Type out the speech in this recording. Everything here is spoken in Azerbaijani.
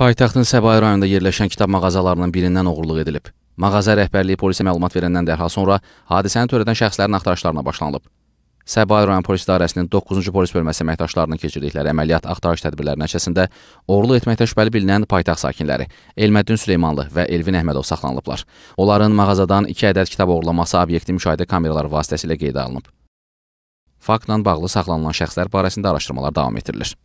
Paytaxtın Səbail rayonunda yerləşən kitab mağazalarının birindən oğurluq edilib. Mağaza rəhbərliyi polisə məlumat verəndən dərhal sonra hadisəni törədən şəxslərin axtarışlarına başlanılıb. Səbail rayon polis idarəsinin 9-cu polis bölməsi əməkdaşlarının keçirdikləri əməliyyat axtarış tədbirləri nəticəsində oğurluq etməkdə şübhəli bilinən paytaxt sakinləri Elməddin Süleymanlı və Elvin Əhmədov saxlanılıblar. Onların mağazadan 2 ədəd kitab oğurlaması obyekti müşahidə kameraları vasitəsilə qeydə alınıb. Faktla bağlı saxlanılan şəxslər barəsində araşdırmalar davam etdirilir.